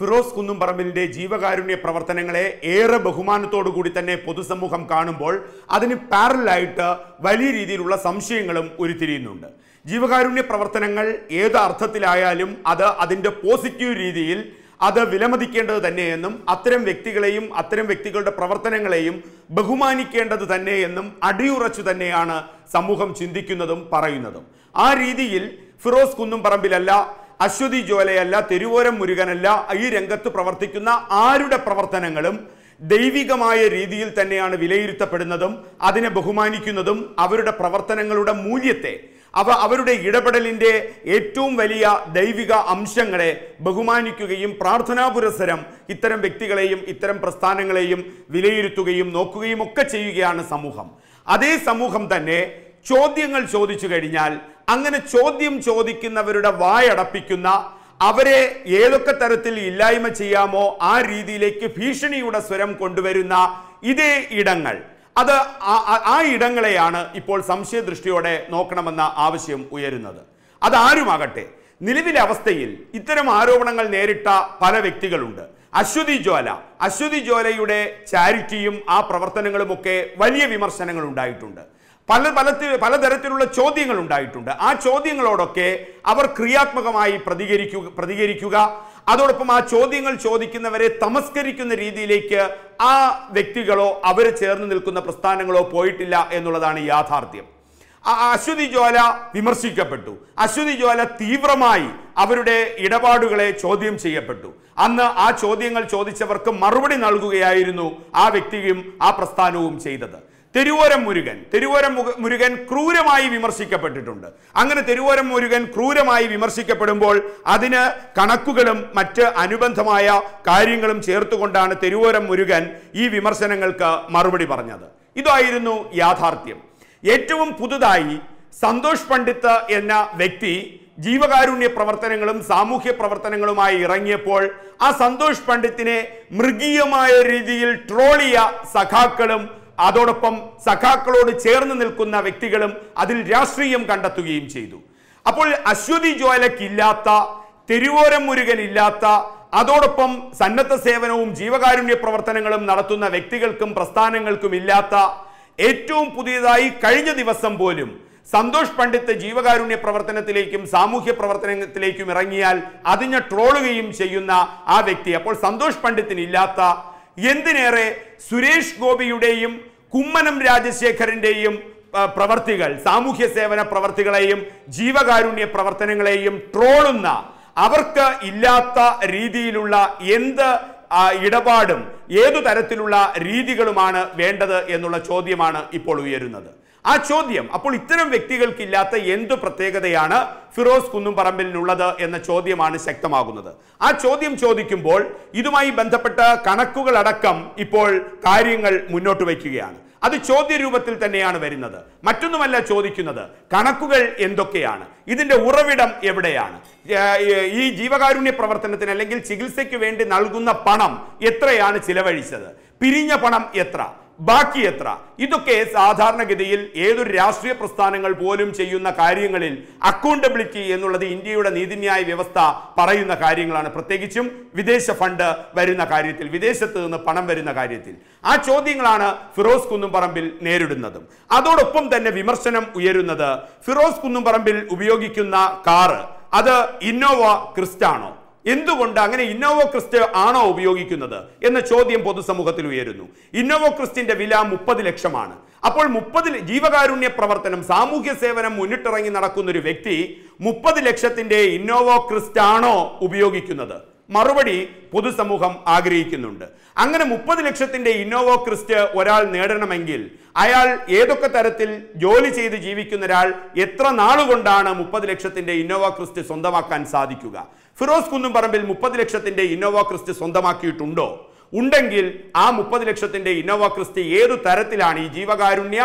ഫിറോസ് കുന്നുംപറമ്പിലിൻ്റെ ജീവകാരുണ്യ പ്രവർത്തനങ്ങളെ ഏറെ ബഹുമാനത്തോടു കൂടി തന്നെ പൊതുസമൂഹം കാണുമ്പോൾ അതിന് പാരലായിട്ട് വലിയ രീതിയിലുള്ള സംശയങ്ങളും ഉരുത്തിരിയുന്നുണ്ട് ജീവകാരുണ്യ പ്രവർത്തനങ്ങൾ ഏത് അർത്ഥത്തിലായാലും അത് അതിൻ്റെ പോസിറ്റീവ് രീതിയിൽ അത് വിലമതിക്കേണ്ടത് തന്നെയെന്നും അത്തരം വ്യക്തികളെയും അത്തരം വ്യക്തികളുടെ പ്രവർത്തനങ്ങളെയും ബഹുമാനിക്കേണ്ടത് തന്നെയെന്നും അടിയുറച്ചു തന്നെയാണ് സമൂഹം ചിന്തിക്കുന്നതും പറയുന്നതും ആ രീതിയിൽ ഫിറോസ് കുന്നുംപറമ്പിലല്ല അശ്വതി ജ്വാലയല്ല തെരുവോരം മുരുകനല്ല ഈ രംഗത്ത് പ്രവർത്തിക്കുന്ന ആരുടെ പ്രവർത്തനങ്ങളും ദൈവികമായ രീതിയിൽ തന്നെയാണ് വിലയിരുത്തപ്പെടുന്നതും അതിനെ ബഹുമാനിക്കുന്നതും അവരുടെ പ്രവർത്തനങ്ങളുടെ മൂല്യത്തെ അവ അവരുടെ ഇടപെടലിൻ്റെ ഏറ്റവും വലിയ ദൈവിക അംശങ്ങളെ ബഹുമാനിക്കുകയും പ്രാർത്ഥനാ പുരസരം ഇത്തരം വ്യക്തികളെയും ഇത്തരം പ്രസ്ഥാനങ്ങളെയും വിലയിരുത്തുകയും നോക്കുകയും ഒക്കെ ചെയ്യുകയാണ് സമൂഹം അതേ സമൂഹം തന്നെ ചോദ്യങ്ങൾ ചോദിച്ചു കഴിഞ്ഞാൽ അങ്ങനെ ചോദ്യം ചോദിക്കുന്നവരുടെ വായടപ്പിക്കുന്ന അവരെ ഏതൊക്കെ തരത്തിൽ ഇല്ലായ്മ ചെയ്യാമോ ആ രീതിയിലേക്ക് ഭീഷണിയുടെ സ്വരം കൊണ്ടുവരുന്ന ഇതേ ഇടങ്ങൾ അത് ആ ഇടങ്ങളെയാണ് ഇപ്പോൾ സംശയദൃഷ്ടിയോടെ നോക്കണമെന്ന ആവശ്യം ഉയരുന്നത് അതാരുമാകട്ടെ നിലവിലെ അവസ്ഥയിൽ ഇത്തരം ആരോപണങ്ങൾ നേരിട്ട പല വ്യക്തികളുണ്ട് അശ്വതി ജ്വാല അശ്വതി ജ്വാലയുടെ ചാരിറ്റിയും ആ പ്രവർത്തനങ്ങളുമൊക്കെ വലിയ വിമർശനങ്ങൾ ഉണ്ടായിട്ടുണ്ട് പല പല പലതരത്തിലുള്ള ചോദ്യങ്ങൾ ഉണ്ടായിട്ടുണ്ട് ആ ചോദ്യങ്ങളോടൊക്കെ അവർ ക്രിയാത്മകമായി പ്രതികരിക്കുക പ്രതികരിക്കുക അതോടൊപ്പം ആ ചോദ്യങ്ങൾ ചോദിക്കുന്നവരെ തമസ്കരിക്കുന്ന രീതിയിലേക്ക് ആ വ്യക്തികളോ അവർ ചേർന്ന് നിൽക്കുന്ന പ്രസ്ഥാനങ്ങളോ പോയിട്ടില്ല എന്നുള്ളതാണ് യാഥാർത്ഥ്യം അശ്വതി ജ്വാല വിമർശിക്കപ്പെട്ടു അശ്വതി ജ്വാല തീവ്രമായി അവരുടെ ഇടപാടുകളെ ചോദ്യം ചെയ്യപ്പെട്ടു അന്ന് ആ ചോദ്യങ്ങൾ ചോദിച്ചവർക്ക് മറുപടി നൽകുകയായിരുന്നു ആ വ്യക്തിയും ആ പ്രസ്ഥാനവും ചെയ്തത് തെരുവോരം മുരുകൻ തെരുവോരം മുരുകൻ ക്രൂരമായി വിമർശിക്കപ്പെട്ടിട്ടുണ്ട് അങ്ങനെ തെരുവോരം മുരുകൻ ക്രൂരമായി വിമർശിക്കപ്പെടുമ്പോൾ അതിന് കണക്കുകളും മറ്റ് അനുബന്ധമായ കാര്യങ്ങളും ചേർത്തുകൊണ്ടാണ് തെരുവോരം മുരുകൻ ഈ വിമർശനങ്ങൾക്ക് മറുപടി പറഞ്ഞത് ഇതായിരുന്നു യാഥാർത്ഥ്യം ഏറ്റവും പുതുതായി സന്തോഷ് പണ്ഡിത്ത് എന്ന വ്യക്തി ജീവകാരുണ്യ പ്രവർത്തനങ്ങളും സാമൂഹ്യ പ്രവർത്തനങ്ങളുമായി ഇറങ്ങിയപ്പോൾ ആ സന്തോഷ് പണ്ഡിത്തിനെ മൃഗീയമായ രീതിയിൽ ട്രോളിയ സഖാക്കളും അതോടൊപ്പം സഖാക്കളോട് ചേർന്ന് നിൽക്കുന്ന വ്യക്തികളും അതിൽ രാഷ്ട്രീയം കണ്ടെത്തുകയും ചെയ്തു അപ്പോൾ അശ്വതി ജ്വാലക്കില്ലാത്ത തെരുവോരം മുരുകനില്ലാത്ത അതോടൊപ്പം സന്നദ്ധ സേവനവും ജീവകാരുണ്യ പ്രവർത്തനങ്ങളും നടത്തുന്ന വ്യക്തികൾക്കും പ്രസ്ഥാനങ്ങൾക്കും ഇല്ലാത്ത ഏറ്റവും പുതിയതായി കഴിഞ്ഞ ദിവസം പോലും സന്തോഷ് പണ്ഡിത്ത് ജീവകാരുണ്യ പ്രവർത്തനത്തിലേക്കും സാമൂഹ്യ പ്രവർത്തനത്തിലേക്കും ഇറങ്ങിയാൽ അതിനെ ട്രോളുകയും ചെയ്യുന്ന ആ വ്യക്തി അപ്പോൾ സന്തോഷ് പണ്ഡിത്തിന് ഇല്ലാത്ത എന്തിനേറെ സുരേഷ് ഗോപിയുടെയും കുമ്മനം രാജശേഖരൻ്റെയും പ്രവർത്തികൾ സാമൂഹ്യ സേവന പ്രവർത്തികളെയും ജീവകാരുണ്യ പ്രവർത്തനങ്ങളെയും ട്രോളുന്ന അവർക്ക് ഇല്ലാത്ത രീതിയിലുള്ള എന്ത് ഇടപാടും ഏതു തരത്തിലുള്ള രീതികളുമാണ് വേണ്ടത് എന്നുള്ള ചോദ്യമാണ് ഇപ്പോൾ ഉയരുന്നത് ആ ചോദ്യം അപ്പോൾ ഇത്തരം വ്യക്തികൾക്കില്ലാത്ത എന്ത് പ്രത്യേകതയാണ് ഫിറോസ് കുന്നുംപറമ്പിലിനുള്ളത് എന്ന ചോദ്യമാണ് ശക്തമാകുന്നത് ആ ചോദ്യം ചോദിക്കുമ്പോൾ ഇതുമായി ബന്ധപ്പെട്ട കണക്കുകളടക്കം ഇപ്പോൾ കാര്യങ്ങൾ മുന്നോട്ട് വയ്ക്കുകയാണ് അത് ചോദ്യരൂപത്തിൽ തന്നെയാണ് വരുന്നത് മറ്റൊന്നുമല്ല ചോദിക്കുന്നത് കണക്കുകൾ എന്തൊക്കെയാണ് ഇതിൻ്റെ ഉറവിടം എവിടെയാണ് ഈ ജീവകാരുണ്യ പ്രവർത്തനത്തിന് അല്ലെങ്കിൽ ചികിത്സയ്ക്ക് വേണ്ടി നൽകുന്ന പണം എത്രയാണ് ചിലവഴിച്ചത് പിരിഞ്ഞ പണം എത്ര ബാക്കി എത്ര ഇതൊക്കെ സാധാരണഗതിയിൽ ഏതൊരു രാഷ്ട്രീയ പ്രസ്ഥാനങ്ങൾ പോലും ചെയ്യുന്ന കാര്യങ്ങളിൽ അക്കൗണ്ടബിലിറ്റി എന്നുള്ളത് ഇന്ത്യയുടെ നീതിന്യായ വ്യവസ്ഥ പറയുന്ന കാര്യങ്ങളാണ് പ്രത്യേകിച്ചും വിദേശ ഫണ്ട് വരുന്ന കാര്യത്തിൽ വിദേശത്ത് നിന്ന് പണം വരുന്ന കാര്യത്തിൽ ആ ചോദ്യങ്ങളാണ് ഫിറോസ് കുന്നുംപറമ്പിൽ നേരിടുന്നതും അതോടൊപ്പം തന്നെ വിമർശനം ഉയരുന്നത് ഫിറോസ് കുന്നുംപറമ്പിൽ ഉപയോഗിക്കുന്ന കാറ് അത് ഇന്നോവ ക്രിസ്റ്റാണോ എന്തുകൊണ്ട് അങ്ങനെ ഇന്നോവോ ക്രിസ്റ്റ് ആണോ ഉപയോഗിക്കുന്നത് എന്ന ചോദ്യം പൊതുസമൂഹത്തിൽ ഉയരുന്നു ഇന്നോവോ ക്രിസ്റ്റിന്റെ വില മുപ്പത് ലക്ഷമാണ് അപ്പോൾ മുപ്പത് ജീവകാരുണ്യ പ്രവർത്തനം സാമൂഹ്യ സേവനം മുന്നിട്ടിറങ്ങി നടക്കുന്ന ഒരു വ്യക്തി മുപ്പത് ലക്ഷത്തിന്റെ ഇന്നോവോ ക്രിസ്റ്റ് ആണോ ഉപയോഗിക്കുന്നത് മറുപടി പൊതുസമൂഹം ആഗ്രഹിക്കുന്നുണ്ട് അങ്ങനെ മുപ്പത് ലക്ഷത്തിന്റെ ഇന്നോവോ ക്രിസ്റ്റ് ഒരാൾ നേടണമെങ്കിൽ അയാൾ ഏതൊക്കെ തരത്തിൽ ജോലി ചെയ്ത് ജീവിക്കുന്ന ഒരാൾ എത്ര നാളുകൊണ്ടാണ് മുപ്പത് ലക്ഷത്തിന്റെ ഇന്നോവോ ക്രിസ്റ്റ് സ്വന്തമാക്കാൻ സാധിക്കുക ഫിറോസ് കുന്നുംപറമ്പിൽ മുപ്പത് ലക്ഷത്തിന്റെ ഇന്നോവ ക്രിസ്റ്റ് സ്വന്തമാക്കിയിട്ടുണ്ടോ ഉണ്ടെങ്കിൽ ആ മുപ്പത് ലക്ഷത്തിന്റെ ഇന്നോവ ക്രിസ്റ്റ് ഏതു തരത്തിലാണ് ഈ ജീവകാരുണ്യ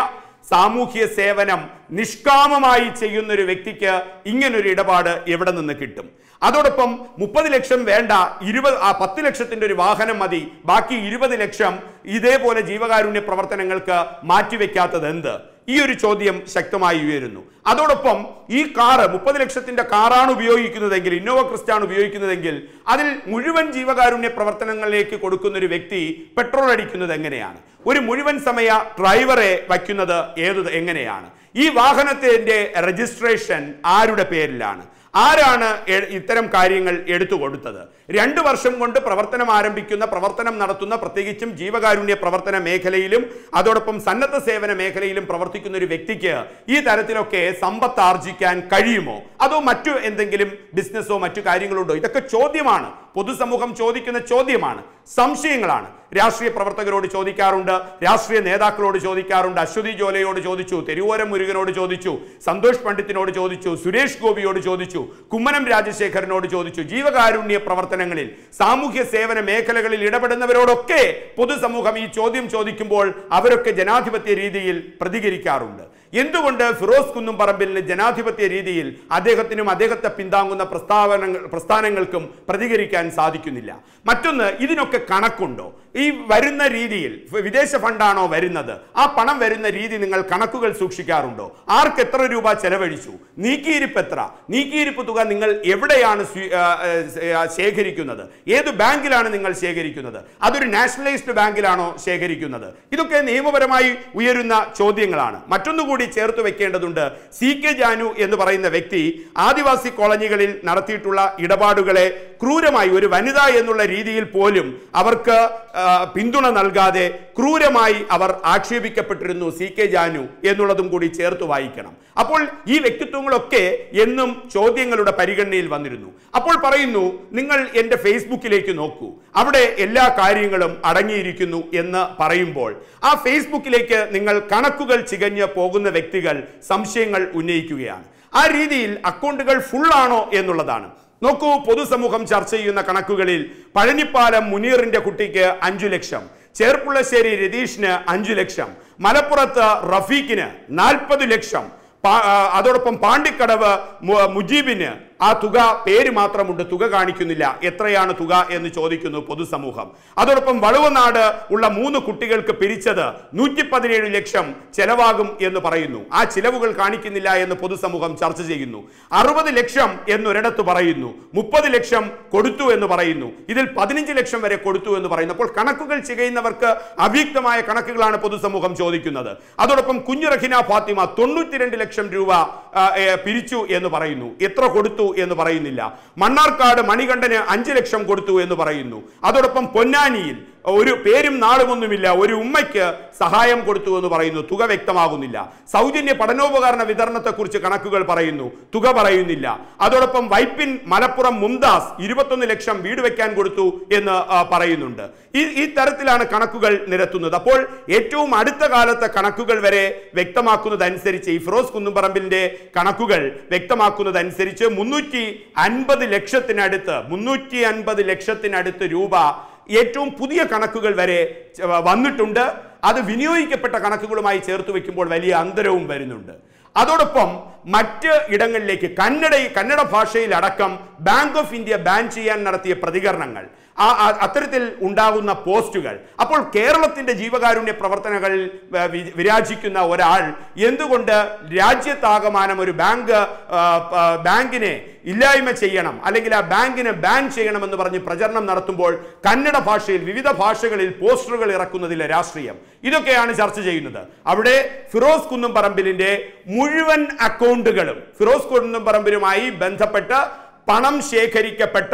സാമൂഹ്യ സേവനം നിഷ്കാമമായി ചെയ്യുന്ന ഒരു വ്യക്തിക്ക് ഇങ്ങനൊരു ഇടപാട് എവിടെ നിന്ന് കിട്ടും അതോടൊപ്പം മുപ്പത് ലക്ഷം വേണ്ട ഇരുപത് ആ പത്ത് ലക്ഷത്തിൻ്റെ ഒരു വാഹനം മതി ബാക്കി ഇരുപത് ലക്ഷം ഇതേപോലെ ജീവകാരുണ്യ പ്രവർത്തനങ്ങൾക്ക് മാറ്റിവെക്കാത്തത് എന്ത് ഈ ഒരു ചോദ്യം ശക്തമായി ഉയരുന്നു അതോടൊപ്പം ഈ കാറ് മുപ്പത് ലക്ഷത്തിന്റെ കാറാണ് ഉപയോഗിക്കുന്നതെങ്കിൽ ഇന്നോവ ക്രിസ്റ്റാണ് ഉപയോഗിക്കുന്നതെങ്കിൽ അതിൽ മുഴുവൻ ജീവകാരുണ്യ പ്രവർത്തനങ്ങളിലേക്ക് കൊടുക്കുന്ന ഒരു വ്യക്തി പെട്രോൾ അടിക്കുന്നത് എങ്ങനെയാണ് ഒരു മുഴുവൻ സമയ ഡ്രൈവറെ വയ്ക്കുന്നത് ഏത് എങ്ങനെയാണ് ഈ വാഹനത്തിന്റെ രജിസ്ട്രേഷൻ ആരുടെ പേരിലാണ് ആരാണ് ഇത്തരം കാര്യങ്ങൾ എടുത്തു കൊടുത്തത് രണ്ട് വർഷം കൊണ്ട് പ്രവർത്തനം ആരംഭിക്കുന്ന പ്രവർത്തനം നടത്തുന്ന പ്രത്യേകിച്ചും ജീവകാരുണ്യ പ്രവർത്തന മേഖലയിലും അതോടൊപ്പം സന്നദ്ധ സേവന മേഖലയിലും പ്രവർത്തിക്കുന്ന ഒരു വ്യക്തിക്ക് ഈ തരത്തിലൊക്കെ സമ്പത്ത് ആർജിക്കാൻ കഴിയുമോ അതോ മറ്റു എന്തെങ്കിലും ബിസിനസ്സോ മറ്റു കാര്യങ്ങളുണ്ടോ ഇതൊക്കെ ചോദ്യമാണ് പൊതുസമൂഹം ചോദിക്കുന്ന ചോദ്യമാണ് സംശയങ്ങളാണ് രാഷ്ട്രീയ പ്രവർത്തകരോട് ചോദിക്കാറുണ്ട് രാഷ്ട്രീയ നേതാക്കളോട് ചോദിക്കാറുണ്ട് അശ്വതി ജോലയോട് ചോദിച്ചു തെരുവോരം മുരുകനോട് ചോദിച്ചു സന്തോഷ് പണ്ഡിറ്റിനോട് ചോദിച്ചു സുരേഷ് ഗോപിയോട് ചോദിച്ചു കുമ്മനം രാജശേഖരനോട് ചോദിച്ചു ജീവകാരുണ്യ പ്രവർത്തനങ്ങളിൽ സാമൂഹ്യ സേവന മേഖലകളിൽ ഇടപെടുന്നവരോടൊക്കെ പൊതുസമൂഹം ഈ ചോദ്യം ചോദിക്കുമ്പോൾ അവരൊക്കെ ജനാധിപത്യ രീതിയിൽ പ്രതികരിക്കാറുണ്ട് എന്തുകൊണ്ട് ഫിറോസ് കുന്നും പറമ്പിലിന് ജനാധിപത്യ രീതിയിൽ അദ്ദേഹത്തിനും അദ്ദേഹത്തെ പിന്താങ്ങുന്ന പ്രസ്താവന പ്രസ്ഥാനങ്ങൾക്കും പ്രതികരിക്കാൻ സാധിക്കുന്നില്ല മറ്റൊന്ന് ഇതിനൊക്കെ കണക്കുണ്ടോ ഈ വരുന്ന രീതിയിൽ വിദേശ ഫണ്ടാണോ വരുന്നത് ആ പണം വരുന്ന രീതി നിങ്ങൾ കണക്കുകൾ സൂക്ഷിക്കാറുണ്ടോ ആർക്ക് എത്ര രൂപ ചെലവഴിച്ചു നീക്കിയിരിപ്പ് എത്ര നീക്കിയിരിപ്പ് തുക നിങ്ങൾ എവിടെയാണ് ശേഖരിക്കുന്നത് ഏത് ബാങ്കിലാണ് നിങ്ങൾ ശേഖരിക്കുന്നത് അതൊരു നാഷണലൈസ്ഡ് ബാങ്കിലാണോ ശേഖരിക്കുന്നത് ഇതൊക്കെ നിയമപരമായി ഉയരുന്ന ചോദ്യങ്ങളാണ് മറ്റൊന്നുകൂടി കൂടി ചേർത്ത് വെക്കേണ്ടതുണ്ട് സി കെ ജാനു എന്ന് പറയുന്ന വ്യക്തി ആദിവാസി കോളനികളിൽ നടത്തിയിട്ടുള്ള ഇടപാടുകളെ ക്രൂരമായി ഒരു വനിത എന്നുള്ള രീതിയിൽ പോലും അവർക്ക് പിന്തുണ നൽകാതെ ക്രൂരമായി അവർ ആക്ഷേപിക്കപ്പെട്ടിരുന്നു സി കെ ജാനു എന്നുള്ളതും കൂടി ചേർത്ത് വായിക്കണം അപ്പോൾ ഈ വ്യക്തിത്വങ്ങളൊക്കെ എന്നും ചോദ്യങ്ങളുടെ പരിഗണനയിൽ വന്നിരുന്നു അപ്പോൾ പറയുന്നു നിങ്ങൾ എൻ്റെ ഫേസ്ബുക്കിലേക്ക് നോക്കൂ അവിടെ എല്ലാ കാര്യങ്ങളും അടങ്ങിയിരിക്കുന്നു എന്ന് പറയുമ്പോൾ ആ ഫേസ്ബുക്കിലേക്ക് നിങ്ങൾ കണക്കുകൾ ചികഞ്ഞ് പോകുന്ന വ്യക്തികൾ സംശയങ്ങൾ ഉന്നയിക്കുകയാണ് ആ രീതിയിൽ അക്കൗണ്ടുകൾ ഫുള്ളാണോ എന്നുള്ളതാണ് നോക്കൂ പൊതുസമൂഹം ചർച്ച ചെയ്യുന്ന കണക്കുകളിൽ പഴനിപ്പാലം മുനീറിന്റെ കുട്ടിക്ക് അഞ്ചു ലക്ഷം ചേർപ്പുള്ളശ്ശേരി രതീഷിന് അഞ്ചു ലക്ഷം മലപ്പുറത്ത് റഫീഖിന് നാൽപ്പത് ലക്ഷം അതോടൊപ്പം പാണ്ടിക്കടവ് മുജീബിന് ആ തുക പേര് മാത്രമുണ്ട് തുക കാണിക്കുന്നില്ല എത്രയാണ് തുക എന്ന് ചോദിക്കുന്നു പൊതുസമൂഹം അതോടൊപ്പം വളുവനാട് ഉള്ള മൂന്ന് കുട്ടികൾക്ക് പിരിച്ചത് നൂറ്റി പതിനേഴ് ലക്ഷം ചെലവാകും എന്ന് പറയുന്നു ആ ചിലവുകൾ കാണിക്കുന്നില്ല എന്ന് പൊതുസമൂഹം ചർച്ച ചെയ്യുന്നു അറുപത് ലക്ഷം എന്നൊരിടത്ത് പറയുന്നു മുപ്പത് ലക്ഷം കൊടുത്തു എന്ന് പറയുന്നു ഇതിൽ പതിനഞ്ച് ലക്ഷം വരെ കൊടുത്തു എന്ന് പറയുന്നു അപ്പോൾ കണക്കുകൾ ചെയ്യുന്നവർക്ക് അവ്യക്തമായ കണക്കുകളാണ് പൊതുസമൂഹം ചോദിക്കുന്നത് അതോടൊപ്പം കുഞ്ഞു റഹിന ഫാത്തിമ തൊണ്ണൂറ്റിരണ്ട് ലക്ഷം രൂപ പിരിച്ചു എന്ന് പറയുന്നു എത്ര കൊടുത്തു എന്ന് പറയുന്നില്ല മണ്ണാർക്കാട് മണികണ്ഠന് അഞ്ച് ലക്ഷം കൊടുത്തു എന്ന് പറയുന്നു അതോടൊപ്പം പൊന്നാനിയിൽ ഒരു പേരും നാളുമൊന്നുമില്ല ഒരു ഉമ്മയ്ക്ക് സഹായം കൊടുത്തു എന്ന് പറയുന്നു തുക വ്യക്തമാകുന്നില്ല സൗജന്യ പഠനോപകരണ വിതരണത്തെക്കുറിച്ച് കണക്കുകൾ പറയുന്നു തുക പറയുന്നില്ല അതോടൊപ്പം വൈപ്പിൻ മലപ്പുറം മുംദാസ് ഇരുപത്തൊന്ന് ലക്ഷം വീട് വയ്ക്കാൻ കൊടുത്തു എന്ന് പറയുന്നുണ്ട് ഈ ഈ തരത്തിലാണ് കണക്കുകൾ നിരത്തുന്നത് അപ്പോൾ ഏറ്റവും അടുത്ത കാലത്തെ കണക്കുകൾ വരെ വ്യക്തമാക്കുന്നതനുസരിച്ച് ഈ ഫിറോസ് കുന്നുംപറമ്പിൻ്റെ കണക്കുകൾ വ്യക്തമാക്കുന്നതനുസരിച്ച് മുന്നൂറ്റി അൻപത് ലക്ഷത്തിനടുത്ത് മുന്നൂറ്റി അൻപത് ലക്ഷത്തിനടുത്ത് രൂപ ഏറ്റവും പുതിയ കണക്കുകൾ വരെ വന്നിട്ടുണ്ട് അത് വിനിയോഗിക്കപ്പെട്ട കണക്കുകളുമായി ചേർത്ത് വയ്ക്കുമ്പോൾ വലിയ അന്തരവും വരുന്നുണ്ട് അതോടൊപ്പം മറ്റ് ഇടങ്ങളിലേക്ക് കന്നഡ കന്നഡ ഭാഷയിൽ അടക്കം ബാങ്ക് ഓഫ് ഇന്ത്യ ബാൻ ചെയ്യാൻ നടത്തിയ പ്രതികരണങ്ങൾ അത്തരത്തിൽ ഉണ്ടാകുന്ന പോസ്റ്റുകൾ അപ്പോൾ കേരളത്തിൻ്റെ ജീവകാരുണ്യ പ്രവർത്തനങ്ങളിൽ വിരാജിക്കുന്ന ഒരാൾ എന്തുകൊണ്ട് രാജ്യത്താകമാനം ഒരു ബാങ്ക് ബാങ്കിനെ ഇല്ലായ്മ ചെയ്യണം അല്ലെങ്കിൽ ആ ബാങ്കിനെ ബാൻ ചെയ്യണമെന്ന് പറഞ്ഞ് പ്രചരണം നടത്തുമ്പോൾ കന്നഡ ഭാഷയിൽ വിവിധ ഭാഷകളിൽ പോസ്റ്ററുകൾ ഇറക്കുന്നതിലെ രാഷ്ട്രീയം ഇതൊക്കെയാണ് ചർച്ച ചെയ്യുന്നത് അവിടെ ഫിറോസ് കുന്നും മുഴുവൻ അക്കൗണ്ട് അക്കൗണ്ടുകളും ഫിറോസ് പറമ്പിലുമായി ബന്ധപ്പെട്ട് പണം ശേഖരിക്കപ്പെട്ട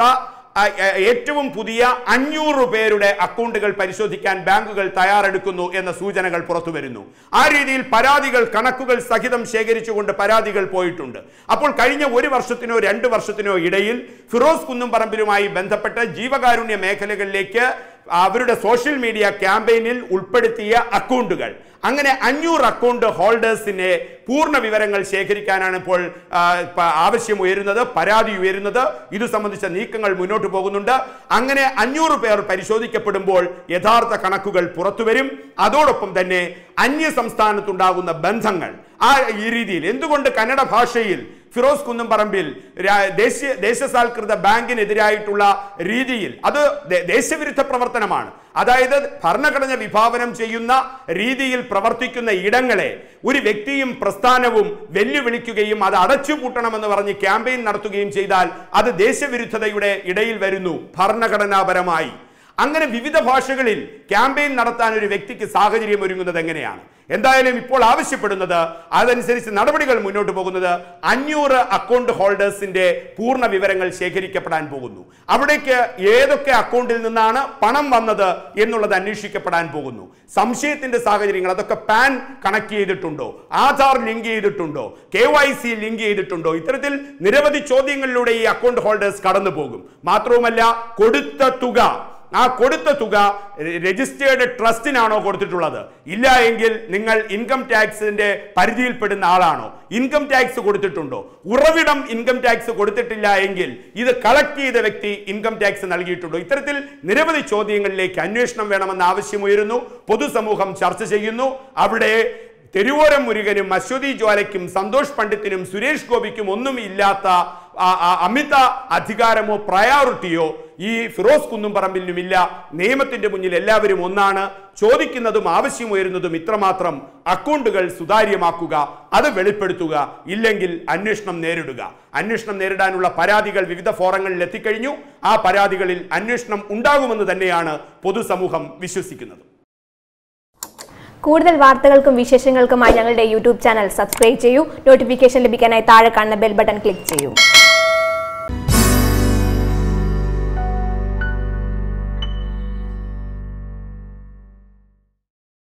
ഏറ്റവും പുതിയ അഞ്ഞൂറ് പേരുടെ അക്കൗണ്ടുകൾ പരിശോധിക്കാൻ ബാങ്കുകൾ തയ്യാറെടുക്കുന്നു എന്ന സൂചനകൾ പുറത്തു വരുന്നു ആ രീതിയിൽ പരാതികൾ കണക്കുകൾ സഹിതം ശേഖരിച്ചുകൊണ്ട് പരാതികൾ പോയിട്ടുണ്ട് അപ്പോൾ കഴിഞ്ഞ ഒരു വർഷത്തിനോ രണ്ട് വർഷത്തിനോ ഇടയിൽ ഫിറോസ് കുന്നുംപറമ്പിലുമായി ബന്ധപ്പെട്ട ജീവകാരുണ്യ മേഖലകളിലേക്ക് അവരുടെ സോഷ്യൽ മീഡിയ ക്യാമ്പയിനിൽ ഉൾപ്പെടുത്തിയ അക്കൗണ്ടുകൾ അങ്ങനെ അഞ്ഞൂറ് അക്കൗണ്ട് ഹോൾഡേഴ്സിനെ പൂർണ്ണ വിവരങ്ങൾ ശേഖരിക്കാനാണ് ഇപ്പോൾ ആവശ്യം ഉയരുന്നത് പരാതി ഉയരുന്നത് ഇത് സംബന്ധിച്ച നീക്കങ്ങൾ മുന്നോട്ട് പോകുന്നുണ്ട് അങ്ങനെ അഞ്ഞൂറ് പേർ പരിശോധിക്കപ്പെടുമ്പോൾ യഥാർത്ഥ കണക്കുകൾ പുറത്തുവരും അതോടൊപ്പം തന്നെ അന്യ സംസ്ഥാനത്തുണ്ടാകുന്ന ബന്ധങ്ങൾ ആ ഈ രീതിയിൽ എന്തുകൊണ്ട് കന്നഡ ഭാഷയിൽ ഫിറോസ് പറമ്പിൽ ദേശീയ ദേശസാൽകൃത ബാങ്കിനെതിരായിട്ടുള്ള രീതിയിൽ അത് ദേശവിരുദ്ധ പ്രവർത്തനമാണ് അതായത് ഭരണഘടന വിഭാവനം ചെയ്യുന്ന രീതിയിൽ പ്രവർത്തിക്കുന്ന ഇടങ്ങളെ ഒരു വ്യക്തിയും പ്രസ്ഥാനവും വെല്ലുവിളിക്കുകയും അത് അടച്ചുപൂട്ടണമെന്ന് പറഞ്ഞ് ക്യാമ്പയിൻ നടത്തുകയും ചെയ്താൽ അത് ദേശവിരുദ്ധതയുടെ ഇടയിൽ വരുന്നു ഭരണഘടനാപരമായി അങ്ങനെ വിവിധ ഭാഷകളിൽ ക്യാമ്പയിൻ നടത്താൻ ഒരു വ്യക്തിക്ക് സാഹചര്യം ഒരുങ്ങുന്നത് എങ്ങനെയാണ് എന്തായാലും ഇപ്പോൾ ആവശ്യപ്പെടുന്നത് അതനുസരിച്ച് നടപടികൾ മുന്നോട്ട് പോകുന്നത് അഞ്ഞൂറ് അക്കൗണ്ട് ഹോൾഡേഴ്സിന്റെ പൂർണ്ണ വിവരങ്ങൾ ശേഖരിക്കപ്പെടാൻ പോകുന്നു അവിടേക്ക് ഏതൊക്കെ അക്കൗണ്ടിൽ നിന്നാണ് പണം വന്നത് എന്നുള്ളത് അന്വേഷിക്കപ്പെടാൻ പോകുന്നു സംശയത്തിന്റെ സാഹചര്യങ്ങൾ അതൊക്കെ പാൻ കണക്ട് ചെയ്തിട്ടുണ്ടോ ആധാർ ലിങ്ക് ചെയ്തിട്ടുണ്ടോ കെ വൈ സി ലിങ്ക് ചെയ്തിട്ടുണ്ടോ ഇത്തരത്തിൽ നിരവധി ചോദ്യങ്ങളിലൂടെ ഈ അക്കൗണ്ട് ഹോൾഡേഴ്സ് കടന്നു പോകും മാത്രവുമല്ല കൊടുത്ത തുക ആ കൊടുത്ത തുക രജിസ്റ്റേർഡ് ട്രസ്റ്റിനാണോ കൊടുത്തിട്ടുള്ളത് ഇല്ല എങ്കിൽ നിങ്ങൾ ഇൻകം ടാക്സിന്റെ പരിധിയിൽപ്പെടുന്ന ആളാണോ ഇൻകം ടാക്സ് കൊടുത്തിട്ടുണ്ടോ ഉറവിടം ഇൻകം ടാക്സ് കൊടുത്തിട്ടില്ല എങ്കിൽ ഇത് കളക്ട് ചെയ്ത വ്യക്തി ഇൻകം ടാക്സ് നൽകിയിട്ടുണ്ടോ ഇത്തരത്തിൽ നിരവധി ചോദ്യങ്ങളിലേക്ക് അന്വേഷണം വേണമെന്ന ആവശ്യമുയരുന്നു പൊതുസമൂഹം ചർച്ച ചെയ്യുന്നു അവിടെ തെരുവോരം മുരുകനും അശ്വതി ജ്വാലയ്ക്കും സന്തോഷ് പണ്ഡിത്തിനും സുരേഷ് ഗോപിക്കും ഒന്നും ഇല്ലാത്ത അമിത അധികാരമോ പ്രയോറിറ്റിയോ ഈ ഫിറോസ് കുന്നുംപറമ്പിലുമില്ല നിയമത്തിന്റെ മുന്നിൽ എല്ലാവരും ഒന്നാണ് ചോദിക്കുന്നതും ആവശ്യമുയരുന്നതും ഇത്രമാത്രം അക്കൗണ്ടുകൾ സുതാര്യമാക്കുക അത് വെളിപ്പെടുത്തുക ഇല്ലെങ്കിൽ അന്വേഷണം നേരിടുക അന്വേഷണം നേരിടാനുള്ള പരാതികൾ വിവിധ ഫോറങ്ങളിൽ എത്തിക്കഴിഞ്ഞു ആ പരാതികളിൽ അന്വേഷണം ഉണ്ടാകുമെന്ന് തന്നെയാണ് പൊതുസമൂഹം വിശ്വസിക്കുന്നത് കൂടുതൽ വാർത്തകൾക്കും വിശേഷങ്ങൾക്കുമായി ഞങ്ങളുടെ യൂട്യൂബ് ചാനൽ സബ്സ്ക്രൈബ് ചെയ്യൂ നോട്ടിഫിക്കേഷൻ ലഭിക്കാനായി താഴെ കാണുന്ന ബെൽ ബട്ടൺ ക്ലിക്ക് ചെയ്യൂ